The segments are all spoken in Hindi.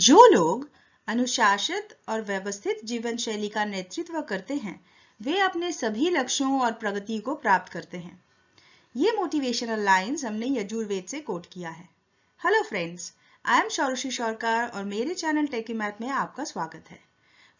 जो लोग अनुशासित और व्यवस्थित जीवन शैली का नेतृत्व करते हैं वे अपने सभी लक्ष्यों और प्रगति को प्राप्त करते हैं ये मोटिवेशनल लाइंस हमने यजुर्वेद से कोट किया है hello friends I am Shaurushi Shaurkar और मेरे चैनल टेकी मैथ में आपका स्वागत है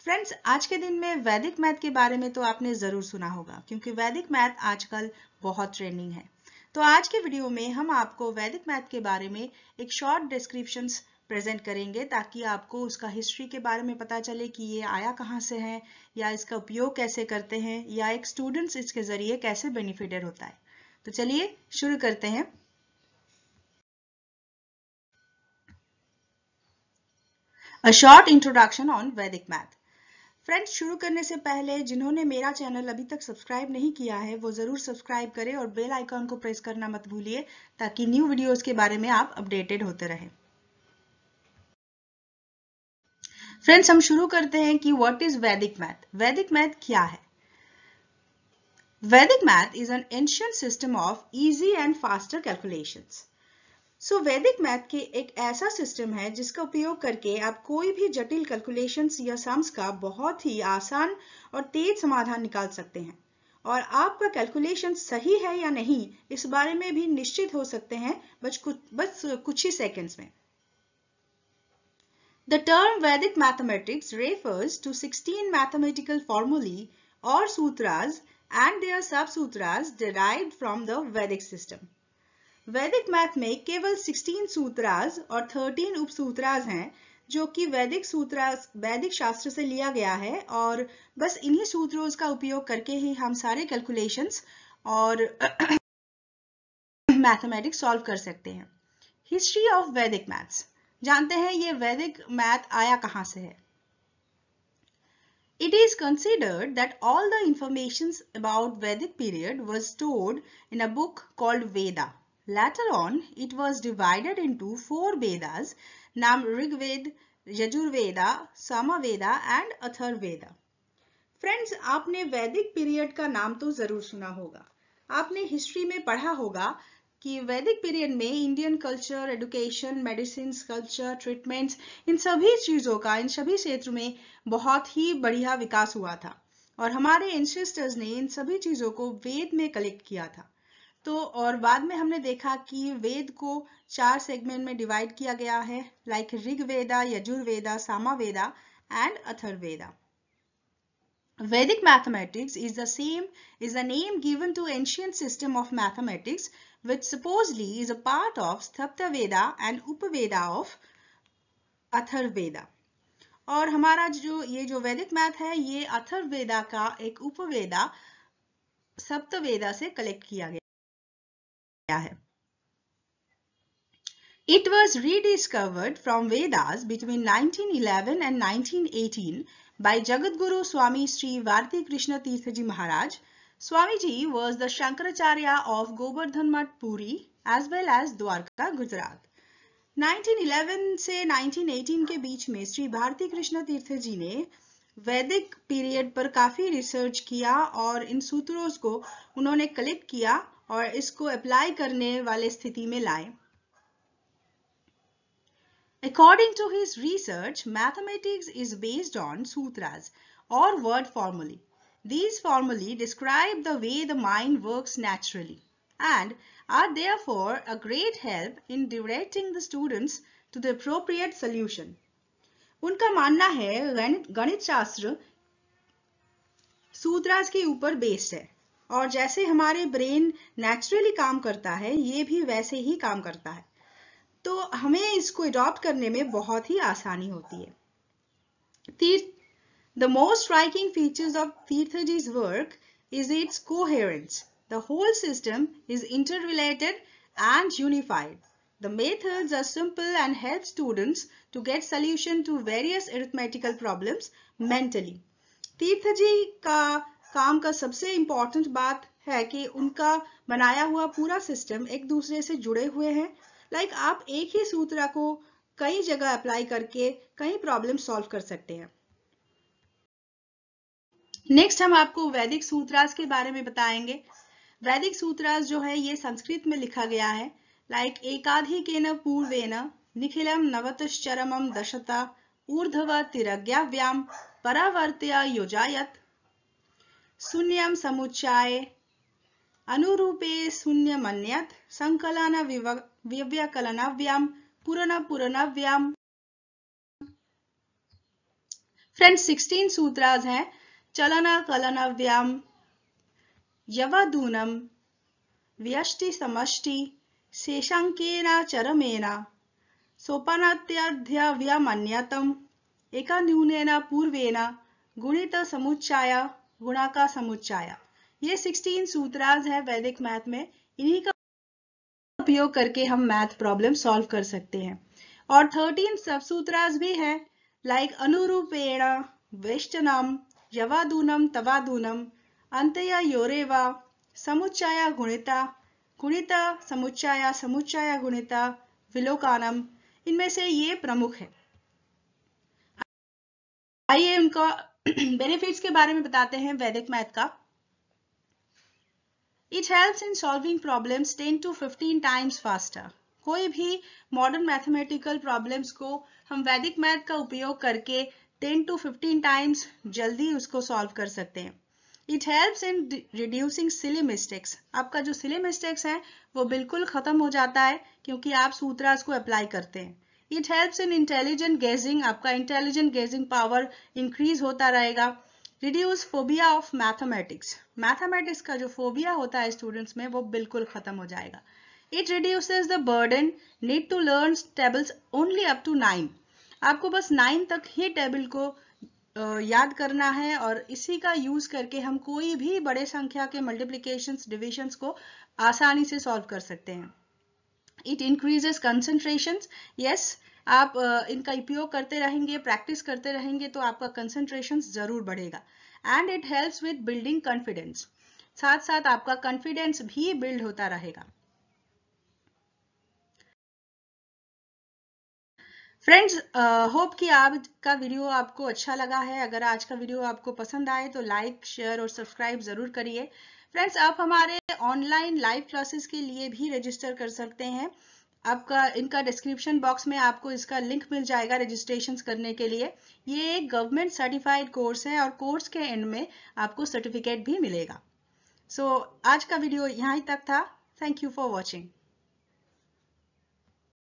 फ्रेंड्स आज के दिन में वैदिक मैथ के बारे में तो आपने जरूर सुना होगा क्योंकि वैदिक मैथ आजकल बहुत ट्रेंडिंग है तो आज के वीडियो में हम आपको वैदिक मैथ के बारे में एक शॉर्ट डिस्क्रिप्शन प्रेजेंट करेंगे ताकि आपको उसका हिस्ट्री के बारे में पता चले कि ये आया कहाँ से है या इसका उपयोग कैसे करते हैं या एक स्टूडेंट्स इसके ज़रिए कैसे बेनिफिटेड होता है तो चलिए शुरू करते हैं a short introduction on Vedic math friends शुरू करने से पहले जिन्होंने मेरा चैनल अभी तक सब्सक्राइब नहीं किया है वो ज़रूर सब्सक्राइब करें और बेल आइकॉन को प्रेस करना मत भूलिए ताकि न्यू वीडियोस के बारे में आप अपडेटेड होते रहें फ्रेंड्स हम शुरू करते हैं कि what is Vedic math Vedic math क्या है Vedic math is an ancient system of easy and faster calculations. So Vedic math के एक ऐसा सिस्टम है जिसका उपयोग करके आप कोई भी जटिल कैलकुलेशंस या सम्स का बहुत ही आसान और तेज समाधान निकाल सकते हैं और आपका कैलकुलेशन सही है या नहीं इस बारे में भी निश्चित हो सकते हैं बस कुछ बस कुछ ही सेकंड्स में The term Vedic mathematics refers to 16 mathematical formulae or sutras and their sub-sutras derived from the Vedic system. Vedic math में केवल 16 sutras और 13 उप सूत्राज हैं जो कि वैदिक सूत्राज वैदिक शास्त्र से लिया गया है और बस इन्हीं सूत्रों का उपयोग करके ही हम सारे कैलकुलेशंस और मैथमेटिक्स सॉल्व कर सकते हैं हिस्ट्री ऑफ वैदिक मैथ्स जानते हैं ये वैदिक मैथ आया कहां से है it is considered that all the information about Vedic period was stored in a book called Veda later on it was divided into four Vedas नाम ऋग्वेद यजुर्वेदा सामवेदा एंड अथर्वेदा फ्रेंड्स आपने वैदिक पीरियड का नाम तो जरूर सुना होगा आपने हिस्ट्री में पढ़ा होगा कि वैदिक पीरियड में Indian culture education medicine culture treatments इन सभी चीज़ों का इन सभी क्षेत्र में बहुत ही बढ़िया विकास हुआ था और हमारे एंसेस्टर्स ने इन सभी चीज़ों को वेद में कलेक्ट किया था तो और बाद में हमने देखा कि वेद को चार सेगमेंट में डिवाइड किया गया है like Rigveda Yajurveda Samaveda and Atharvaveda Vedic mathematics is the same is the name given to ancient system of mathematics which supposedly is a part of Saptaveda and Upaveda of Atharveda. और हमारा जो ये जो वैदिक मैथ है ये अथर्ववेदा का एक उपवेदा सप्तवेदा से कलेक्ट किया गया है It was rediscovered from Vedas between 1911 and 1918 by Jagadguru Swami Sri Varthi Krishna Tirtha ji Maharaj. Swami ji was the Shankaracharya of Govardhan Math Puri as well as Dwarka, Gujarat. 1911 से 1918 के बीच में श्री भारती कृष्ण तीर्थ जी ने वैदिक पीरियड पर काफी रिसर्च किया और इन सूत्रों को उन्होंने कलेक्ट किया और इसको अप्लाई करने वाले स्थिति में लाए According to his research, mathematics is based on sutras or word formulae. These formulae describe the way the mind works naturally and are therefore a great help in directing the students to the appropriate solution. उनका मानना है गणित गणित शास्त्र सूत्राज के ऊपर बेस्ड है और जैसे हमारे ब्रेन नेचुरली काम करता है ये भी वैसे ही काम करता है तो हमें इसको अडॉप्ट करने में बहुत ही आसानी होती है Tirtha the most striking features of Tirtha ji's work is its coherence the whole system is interrelated and unified the methods are simple and help students to get solution to various arithmetical problems mentally Tirtha ji का काम का सबसे इंपॉर्टेंट बात है कि उनका बनाया हुआ पूरा सिस्टम एक दूसरे से जुड़े हुए हैं लाइक आप एक ही सूत्र को कई जगह अप्लाई करके कई प्रॉब्लम सॉल्व कर सकते हैं नेक्स्ट हम आपको वैदिक सूत्रास के बारे में बताएंगे वैदिक सूत्रास जो है ये संस्कृत में लिखा गया है लाइक एकाधि के न पूर्वे न निखिलम नवतरम दशता ऊर्धव तिरज्ञा व्याम परावर्त्या योजायत शून्यम समुच्चाय अनुरूपे ಶೂನ್ಯ ಮನ್ಯಾತ್ ಸಂಕಲನ ವಿವ ವ್ಯವ್ಯಕಲನವ್ಯಾಂ ಪುರನ ಪುರನವ್ಯಾಂ फ्रेंड्स 16 सूत्राज हैं चलना कलनव्याम यवदूनम व्यष्टि समष्टि शेषांकेना चरमेना सोपानात्यर्ध्यव्यमन्यतम एका न्यूनेना पूर्वेना गुणित समुच्चाया गुणा का समुच्चाया ये 16 सूत्रास है वैदिक मैथ में इन्हीं का उपयोग करके हम मैथ प्रॉब्लम सॉल्व कर सकते हैं और 13 सूत्रास भी है लाइक अनुरूपेण वेष्टनम यवादूनम तवादूनम अंतया योरेवा समुच्चाया गुणिता गुणिता समुच्चाया समुच्चाया गुणिता विलोकानम इनमें से ये प्रमुख है आइए उनका बेनिफिट्स के बारे में बताते हैं वैदिक मैथ का it helps in solving problems 10 to 15 times faster कोई भी मॉडर्न मैथमेटिकल प्रॉब्लम्स को हम वैदिक मैथ का उपयोग करके 10 टू 15 टाइम्स जल्दी उसको सॉल्व कर सकते हैं it helps in reducing silly mistakes आपका जो सिली मिस्टेक्स है वो बिल्कुल खत्म हो जाता है क्योंकि आप सूत्रास को अप्लाई करते हैं it helps in intelligent guessing आपका इंटेलिजेंट गेजिंग पावर इंक्रीज होता रहेगा reduce phobia of mathematics mathematics का जो फोबिया होता है स्टूडेंट्स में वो बिल्कुल खत्म हो जाएगा it reduce the burden need to learn tables only up to nine आपको बस नाइन तक ही टेबल को याद करना है और इसी का यूज करके हम कोई भी बड़े संख्या के मल्टीप्लीकेशन डिविजन को आसानी से सॉल्व कर सकते हैं इट इंक्रीजेस कंसेंट्रेशन यस आप इनका उपयोग करते रहेंगे प्रैक्टिस करते रहेंगे तो आपका कंसंट्रेशन जरूर बढ़ेगा and it helps with building confidence साथ साथ आपका कॉन्फिडेंस भी बिल्ड होता रहेगा फ्रेंड्स होप कि आपका वीडियो आपको अच्छा लगा है अगर आज का वीडियो आपको पसंद आए तो लाइक शेयर और सब्सक्राइब जरूर करिए फ्रेंड्स आप हमारे ऑनलाइन लाइव क्लासेस के लिए भी रजिस्टर कर सकते हैं आपका इनका डिस्क्रिप्शन बॉक्स में आपको इसका लिंक मिल जाएगा रजिस्ट्रेशन करने के लिए ये एक गवर्नमेंट सर्टिफाइड कोर्स है और कोर्स के एंड में आपको सर्टिफिकेट भी मिलेगा सो so, आज का वीडियो यहाँ तक था थैंक यू फॉर वॉचिंग